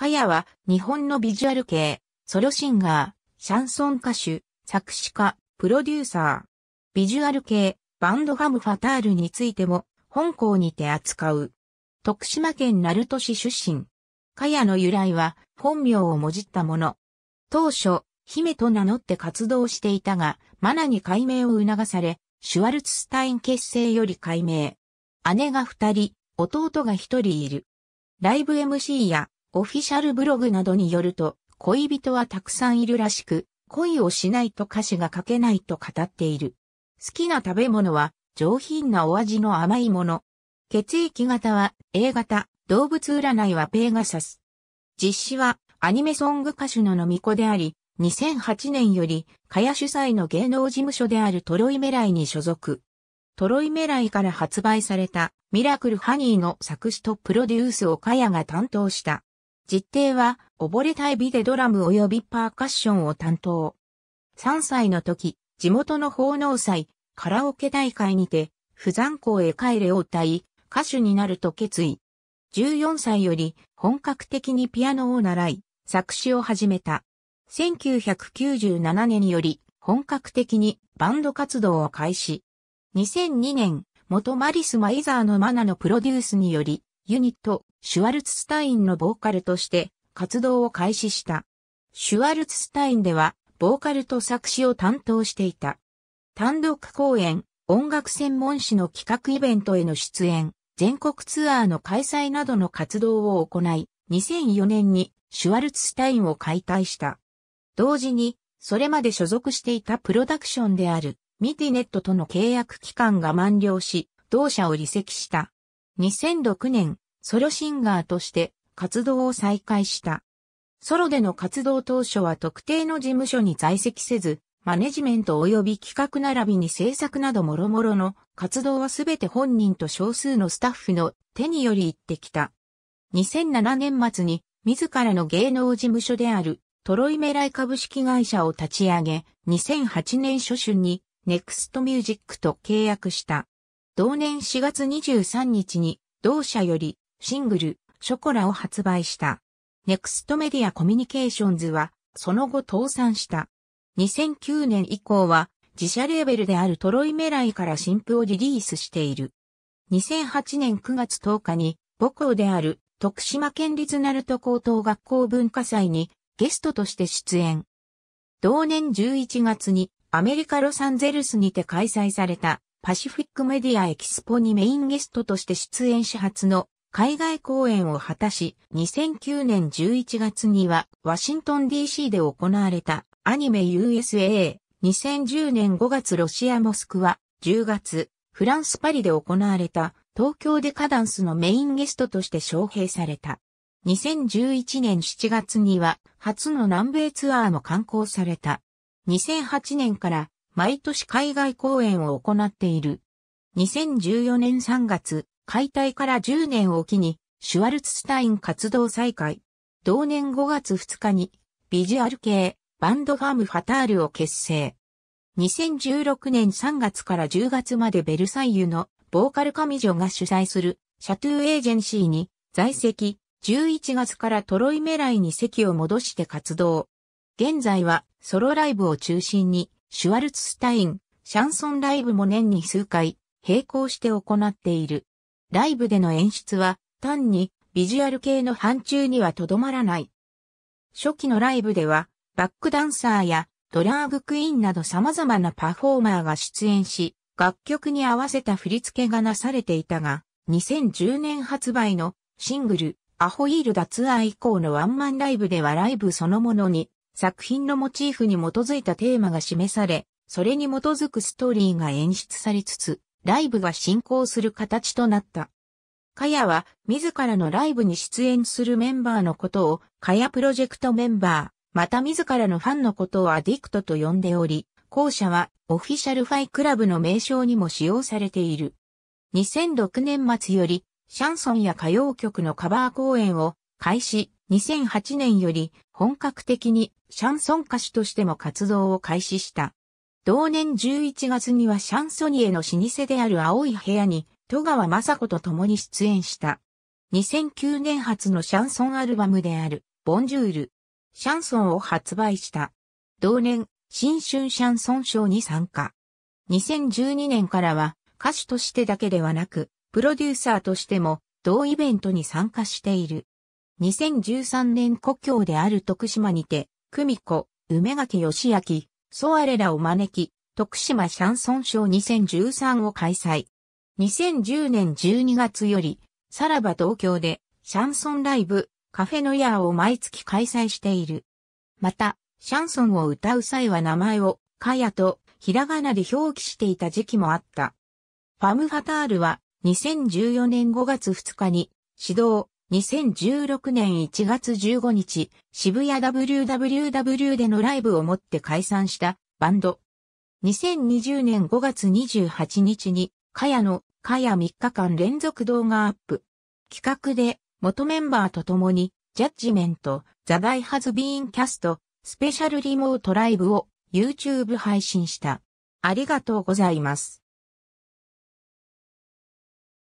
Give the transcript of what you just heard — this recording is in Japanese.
かやは日本のビジュアル系、ソロシンガー、シャンソン歌手、作詞家、プロデューサー。ビジュアル系、バンドハムファタールについても、本校にて扱う。徳島県鳴門市出身。かやの由来は、本名をもじったもの。当初、姫と名乗って活動していたが、マナに改名を促され、シュワルツスタイン結成より改名。姉が二人、弟が一人いる。ライブ MC やオフィシャルブログなどによると、恋人はたくさんいるらしく、恋をしないと歌詞が書けないと語っている。好きな食べ物は上品なお味の甘いもの。血液型は A 型、動物占いはペーガサス。実施はアニメソング歌手ののみこであり、2008年より、かや主催の芸能事務所であるトロイメライに所属。トロイメライから発売されたミラクルハニーの作詞とプロデュースをかやが担当した。実定は、溺れたいビでドラム及びパーカッションを担当。3歳の時、地元の奉納祭、カラオケ大会にて、不残校へ帰れを歌い、歌手になると決意。14歳より本格的にピアノを習い、作詞を始めた。1997年より本格的にバンド活動を開始。2002年、元マリス・マイザーのマナのプロデュースにより、ユニット、シュワルツスタインのボーカルとして活動を開始した。シュワルツスタインでは、ボーカルと作詞を担当していた。単独公演、音楽専門誌の企画イベントへの出演、全国ツアーの開催などの活動を行い、2004年にシュワルツスタインを解体した。同時に、それまで所属していたプロダクションであるミティネットとの契約期間が満了し、同社を離席した。2006年、ソロシンガーとして活動を再開した。ソロでの活動当初は特定の事務所に在籍せず、マネジメント及び企画並びに制作など諸々の活動はすべて本人と少数のスタッフの手により行ってきた。2007年末に自らの芸能事務所であるトロイメライ株式会社を立ち上げ、2008年初春にネクストミュージックと契約した。同年4月23日に同社よりシングル、ショコラを発売した。ネクストメディアコミュニケーションズは、その後倒産した。2009年以降は、自社レーベルであるトロイメライから新譜をリリースしている。2008年9月10日に、母校である徳島県立鳴門高等学校文化祭にゲストとして出演。同年11月にアメリカロサンゼルスにて開催されたパシフィックメディアエキスポにメインゲストとして出演し初の海外公演を果たし、2009年11月にはワシントン DC で行われたアニメ USA、2010年5月ロシアモスクワ、10月、フランスパリで行われた東京デカダンスのメインゲストとして招聘された。2011年7月には初の南米ツアーも観光された。2008年から毎年海外公演を行っている。2014年3月、解体から10年を機に、シュワルツスタイン活動再開。同年5月2日に、ビジュアル系、バンドファームファタールを結成。2016年3月から10月までベルサイユのボーカル上ョが主催するシャトゥーエージェンシーに在籍、11月からトロイメライに席を戻して活動。現在はソロライブを中心にシュワルツスタイン、シャンソンライブも年に数回並行して行っている。ライブでの演出は単にビジュアル系の範疇にはとどまらない。初期のライブではバックダンサーやドラァグクイーンなど様々なパフォーマーが出演し、楽曲に合わせた振り付けがなされていたが、2010年発売のシングル、アホイールダツアー以降のワンマンライブではライブそのものに、作品のモチーフに基づいたテーマが示され、それに基づくストーリーが演出されつつ、ライブが進行する形となった。かやは、自らのライブに出演するメンバーのことを、かやプロジェクトメンバー、また自らのファンのことをアディクトと呼んでおり、後者は、オフィシャルファイクラブの名称にも使用されている。2006年末より、シャンソンや歌謡曲のカバー公演を開始、2008年より本格的にシャンソン歌手としても活動を開始した。同年11月にはシャンソニエの老舗である青い部屋に、戸川雅子と共に出演した。2009年初のシャンソンアルバムである、ボンジュール、シャンソンを発売した。同年、新春シャンソン賞に参加。2012年からは、歌手としてだけではなく、プロデューサーとしても、同イベントに参加している。2013年故郷である徳島にて、久美子、梅垣義明、ソアレらを招き、徳島シャンソンショー2013を開催。2010年12月より、さらば東京で、シャンソンライブ、カフェノヤーを毎月開催している。また、シャンソンを歌う際は名前を、カヤと、ひらがなで表記していた時期もあった。ファム・ファタールは、2014年5月2日に、指導、2016年1月15日、渋谷 WWW でのライブをもって解散したバンド。2020年5月28日に、かやの、かや3日間連続動画アップ。企画で、元メンバーと共に、ジャッジメント、ザ・ダイ・ハズ・ビーン・キャスト、スペシャルリモートライブを YouTube 配信した。ありがとうございます。